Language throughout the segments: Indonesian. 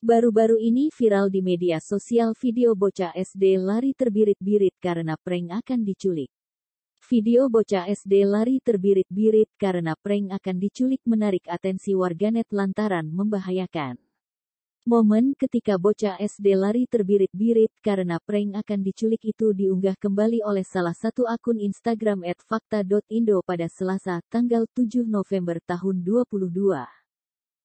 Baru-baru ini viral di media sosial video bocah SD lari terbirit-birit karena prank akan diculik. Video bocah SD lari terbirit-birit karena prank akan diculik menarik atensi warganet lantaran membahayakan. Momen ketika bocah SD lari terbirit-birit karena prank akan diculik itu diunggah kembali oleh salah satu akun Instagram @fakta.indo pada Selasa, tanggal 7 November tahun 2022.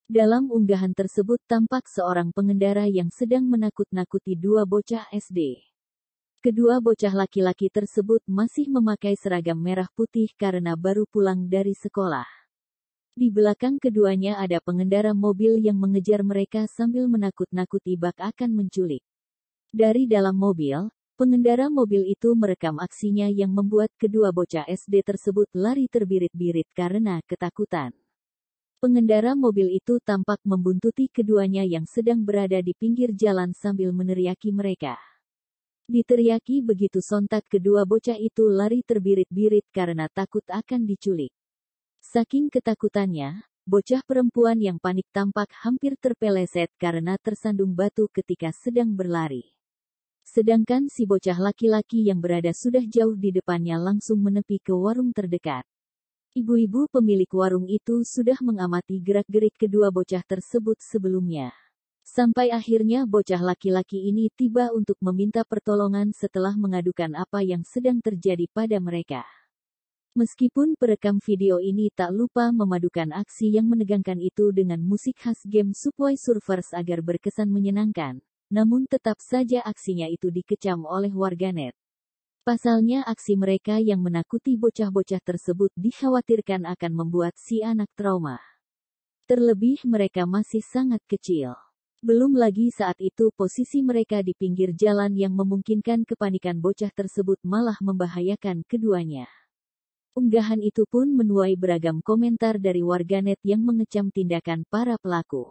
Dalam unggahan tersebut tampak seorang pengendara yang sedang menakut-nakuti dua bocah SD. Kedua bocah laki-laki tersebut masih memakai seragam merah putih karena baru pulang dari sekolah. Di belakang keduanya ada pengendara mobil yang mengejar mereka sambil menakut-nakuti bak akan menculik. Dari dalam mobil, pengendara mobil itu merekam aksinya yang membuat kedua bocah SD tersebut lari terbirit-birit karena ketakutan. Pengendara mobil itu tampak membuntuti keduanya yang sedang berada di pinggir jalan sambil meneriaki mereka. Diteriaki begitu sontak kedua bocah itu lari terbirit-birit karena takut akan diculik. Saking ketakutannya, bocah perempuan yang panik tampak hampir terpeleset karena tersandung batu ketika sedang berlari. Sedangkan si bocah laki-laki yang berada sudah jauh di depannya langsung menepi ke warung terdekat. Ibu-ibu pemilik warung itu sudah mengamati gerak-gerik kedua bocah tersebut sebelumnya. Sampai akhirnya bocah laki-laki ini tiba untuk meminta pertolongan setelah mengadukan apa yang sedang terjadi pada mereka. Meskipun perekam video ini tak lupa memadukan aksi yang menegangkan itu dengan musik khas game Subway Surfers agar berkesan menyenangkan, namun tetap saja aksinya itu dikecam oleh warganet. Pasalnya aksi mereka yang menakuti bocah-bocah tersebut dikhawatirkan akan membuat si anak trauma. Terlebih mereka masih sangat kecil. Belum lagi saat itu posisi mereka di pinggir jalan yang memungkinkan kepanikan bocah tersebut malah membahayakan keduanya. Unggahan itu pun menuai beragam komentar dari warganet yang mengecam tindakan para pelaku.